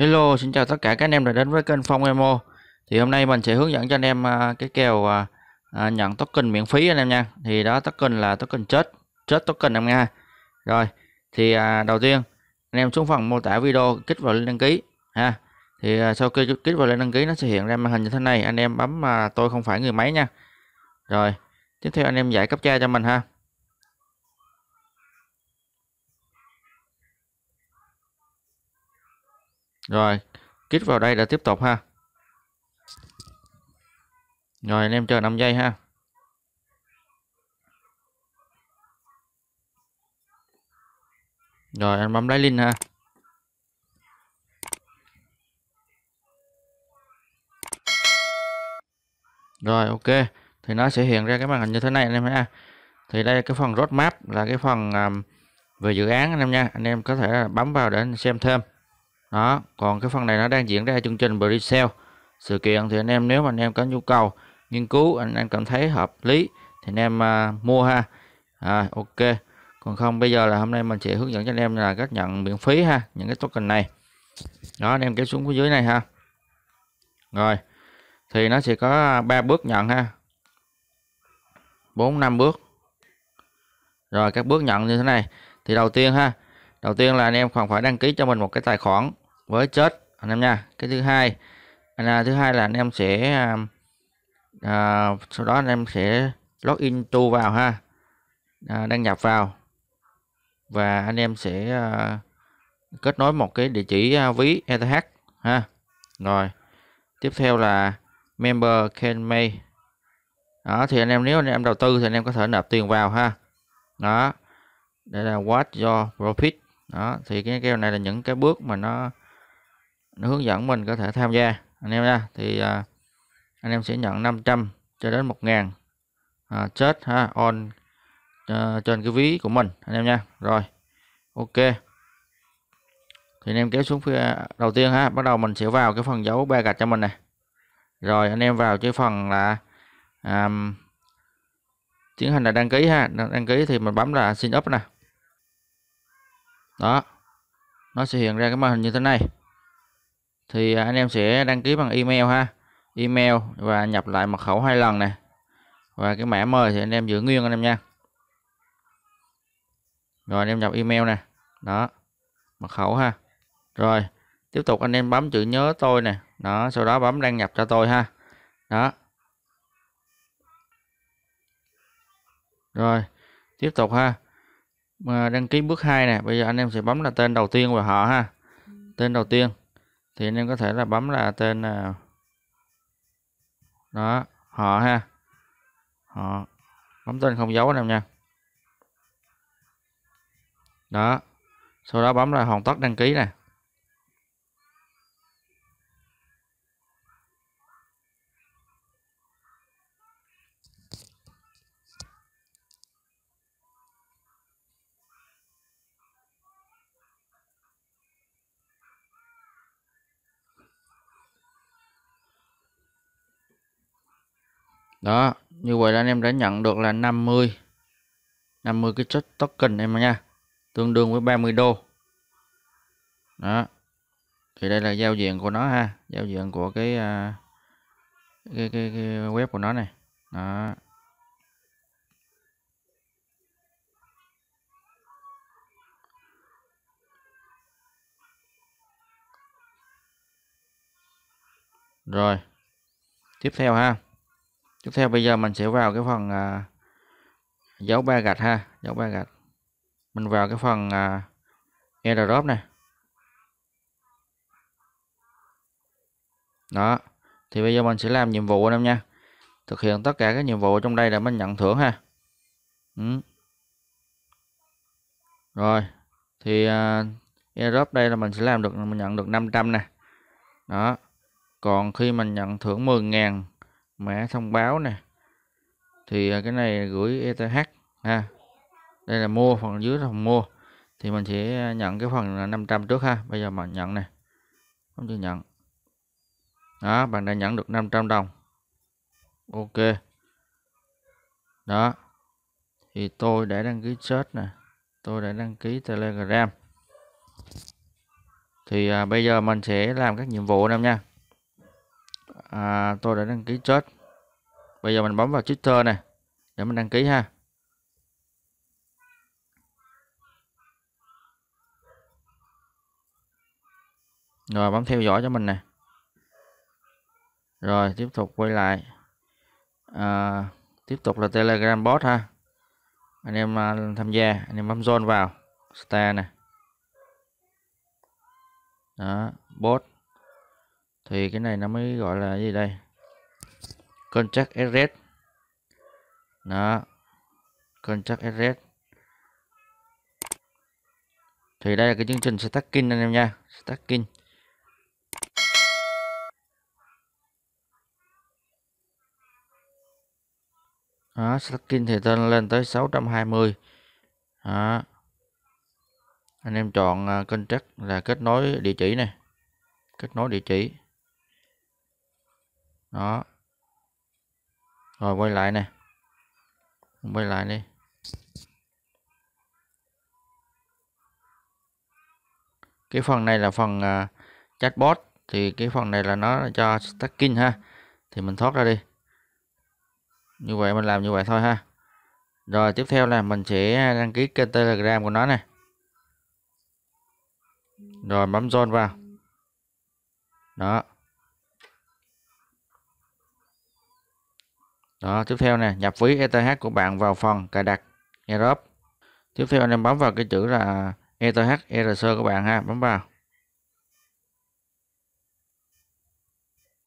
Hello, xin chào tất cả các anh em đã đến với kênh Phong Emo. Thì hôm nay mình sẽ hướng dẫn cho anh em à, cái kèo à, à, nhận token miễn phí anh em nha. Thì đó token là token chết, chết token em nha Rồi, thì đầu tiên anh em xuống phần mô tả video kích vào link đăng ký ha. Thì sau khi kích vào link đăng ký nó sẽ hiện ra màn hình như thế này, anh em bấm mà tôi không phải người máy nha. Rồi, tiếp theo anh em giải cấp tra cho mình ha. Rồi, kích vào đây là tiếp tục ha. Rồi anh em chờ 5 giây ha. Rồi anh bấm lấy link ha. Rồi ok. Thì nó sẽ hiện ra cái màn hình như thế này anh em ha. Thì đây là cái phần roadmap là cái phần um, về dự án anh em nha. Anh em có thể bấm vào để xem thêm đó còn cái phần này nó đang diễn ra chương trình pre-sale sự kiện thì anh em nếu mà anh em có nhu cầu nghiên cứu anh em cảm thấy hợp lý thì anh em à, mua ha à, ok còn không bây giờ là hôm nay mình sẽ hướng dẫn cho anh em là cách nhận miễn phí ha những cái token này đó anh em kéo xuống phía dưới này ha rồi thì nó sẽ có ba bước nhận ha bốn năm bước rồi các bước nhận như thế này thì đầu tiên ha đầu tiên là anh em còn phải đăng ký cho mình một cái tài khoản với chất anh em nha cái thứ hai là thứ hai là anh em sẽ à, à sau đó anh em sẽ login to vào ha à, đăng nhập vào và anh em sẽ à, kết nối một cái địa chỉ à, ví ETH ha rồi tiếp theo là member can make đó thì anh em nếu anh em đầu tư thì anh em có thể nạp tiền vào ha đó đây là what your profit đó thì cái keo này là những cái bước mà nó nó hướng dẫn mình có thể tham gia anh em nha thì à, anh em sẽ nhận 500 cho đến 1000 à, chết ha on à, trên cái ví của mình anh em nha rồi ok thì anh em kéo xuống phía đầu tiên ha bắt đầu mình sẽ vào cái phần dấu ba gạch cho mình này rồi anh em vào cái phần là um, tiến hành là đăng ký ha đăng ký thì mình bấm là sign up nè đó nó sẽ hiện ra cái màn hình như thế này thì à, anh em sẽ đăng ký bằng email ha email và nhập lại mật khẩu hai lần này và cái mã mời thì anh em giữ nguyên anh em nha rồi anh em nhập email nè đó mật khẩu ha rồi tiếp tục anh em bấm chữ nhớ tôi nè đó sau đó bấm đăng nhập cho tôi ha đó rồi tiếp tục ha đăng ký bước 2 nè bây giờ anh em sẽ bấm là tên đầu tiên và họ ha tên đầu tiên thì anh em có thể là bấm là tên nào đó họ ha họ bấm tên không dấu anh em nha đó sau đó bấm là hoàn tất đăng ký nè đó như vậy là anh em đã nhận được là 50 50 cái chất token em nha tương đương với 30 đô đó thì đây là giao diện của nó ha giao diện của cái à, cái, cái, cái web của nó này đó rồi tiếp theo ha tiếp theo bây giờ mình sẽ vào cái phần à, dấu ba gạch ha dấu ba gạch mình vào cái phần à, airdrop này đó thì bây giờ mình sẽ làm nhiệm vụ anh em nha thực hiện tất cả các nhiệm vụ ở trong đây để mình nhận thưởng ha ừ. rồi thì uh, airdrop đây là mình sẽ làm được mình nhận được 500 nè đó còn khi mình nhận thưởng 10.000 mã thông báo nè thì à, cái này gửi ETH ha đây là mua phần dưới là phần mua thì mình sẽ à, nhận cái phần 500 trước ha bây giờ bạn nhận nè không chưa nhận đó bạn đã nhận được 500 đồng ok đó thì tôi đã đăng ký search nè tôi đã đăng ký telegram thì à, bây giờ mình sẽ làm các nhiệm vụ em nha à, tôi đã đăng ký chết bây giờ mình bấm vào Twitter này để mình đăng ký ha rồi bấm theo dõi cho mình nè rồi tiếp tục quay lại à, tiếp tục là telegram bot ha anh em à, tham gia anh em bấm zone vào star nè đó bot thì cái này nó mới gọi là gì đây contract address đó contract address thì đây là cái chương trình stacking anh em nha stacking đó, stacking thì tên lên tới 620 đó. anh em chọn à, contract là kết nối địa chỉ này kết nối địa chỉ đó rồi quay lại nè quay lại đi cái phần này là phần uh, chatbot thì cái phần này là nó cho stacking ha thì mình thoát ra đi như vậy mình làm như vậy thôi ha rồi tiếp theo là mình sẽ đăng ký kênh telegram của nó nè rồi bấm join vào đó đó tiếp theo nè nhập ví ETH của bạn vào phần cài đặt airdrop tiếp theo anh em bấm vào cái chữ là ETH ERC e của bạn ha bấm vào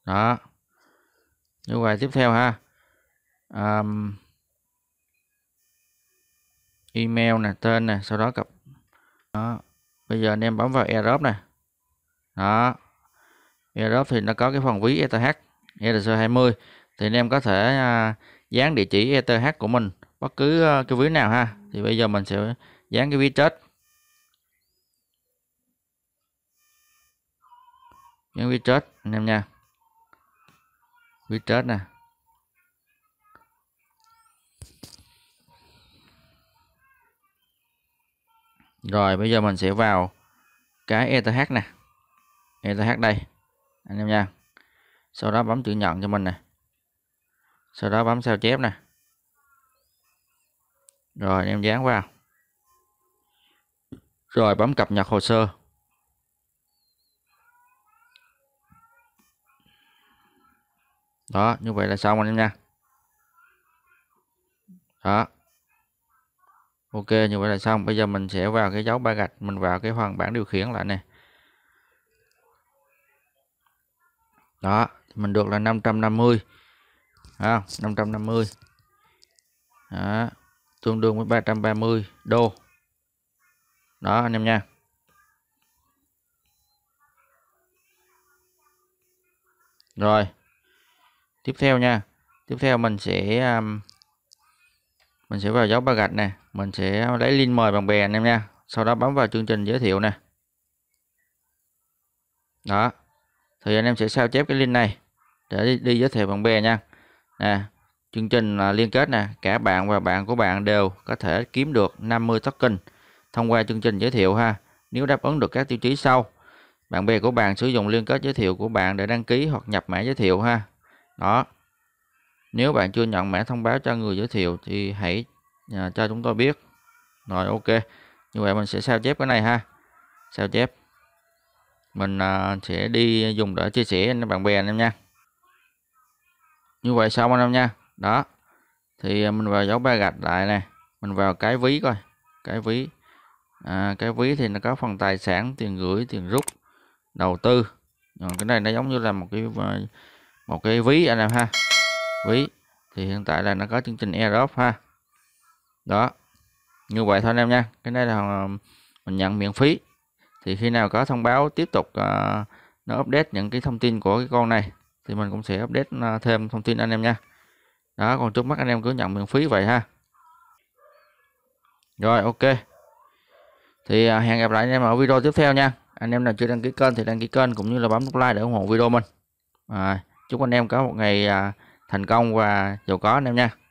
đó như vậy tiếp theo ha um, email nè tên nè sau đó cập đó bây giờ anh em bấm vào airdrop nè đó airdrop thì nó có cái phần ví ETH ERC 20 thì anh em có thể à, dán địa chỉ ETH của mình bất cứ à, cái ví nào ha thì bây giờ mình sẽ dán cái ví chết dán ví chết anh em nha ví chết nè Rồi bây giờ mình sẽ vào cái ETH nè. ETH đây. Anh em nha. Sau đó bấm chữ nhận cho mình nè sau đó bấm sao chép nè rồi anh em dán vào rồi bấm cập nhật hồ sơ đó như vậy là xong anh em nha đó ok như vậy là xong bây giờ mình sẽ vào cái dấu ba gạch mình vào cái phần bảng điều khiển lại nè đó mình được là 550 à, 550 đó, tương đương với 330 đô đó anh em nha rồi tiếp theo nha tiếp theo mình sẽ um, mình sẽ vào dấu ba gạch nè mình sẽ lấy link mời bạn bè anh em nha sau đó bấm vào chương trình giới thiệu nè đó thì anh em sẽ sao chép cái link này để đi, đi giới thiệu bạn bè nha nè chương trình liên kết nè cả bạn và bạn của bạn đều có thể kiếm được 50 token thông qua chương trình giới thiệu ha nếu đáp ứng được các tiêu chí sau bạn bè của bạn sử dụng liên kết giới thiệu của bạn để đăng ký hoặc nhập mã giới thiệu ha đó nếu bạn chưa nhận mã thông báo cho người giới thiệu thì hãy à, cho chúng tôi biết rồi ok như vậy mình sẽ sao chép cái này ha sao chép mình à, sẽ đi dùng để chia sẻ với bạn bè anh em nha như vậy xong anh em nha đó thì à, mình vào dấu ba gạch lại nè mình vào cái ví coi cái ví à, cái ví thì nó có phần tài sản tiền gửi tiền rút đầu tư Còn cái này nó giống như là một cái à, một cái ví anh em ha ví thì hiện tại là nó có chương trình Aerob ha đó như vậy thôi anh em nha cái này là à, mình nhận miễn phí thì khi nào có thông báo tiếp tục uh, nó update những cái thông tin của cái con này thì mình cũng sẽ update à, thêm thông tin anh em nha đó còn trước mắt anh em cứ nhận miễn phí vậy ha rồi ok thì à, hẹn gặp lại anh em ở video tiếp theo nha anh em nào chưa đăng ký kênh thì đăng ký kênh cũng như là bấm nút like để ủng hộ video mình à, chúc anh em có một ngày à, thành công và giàu có anh em nha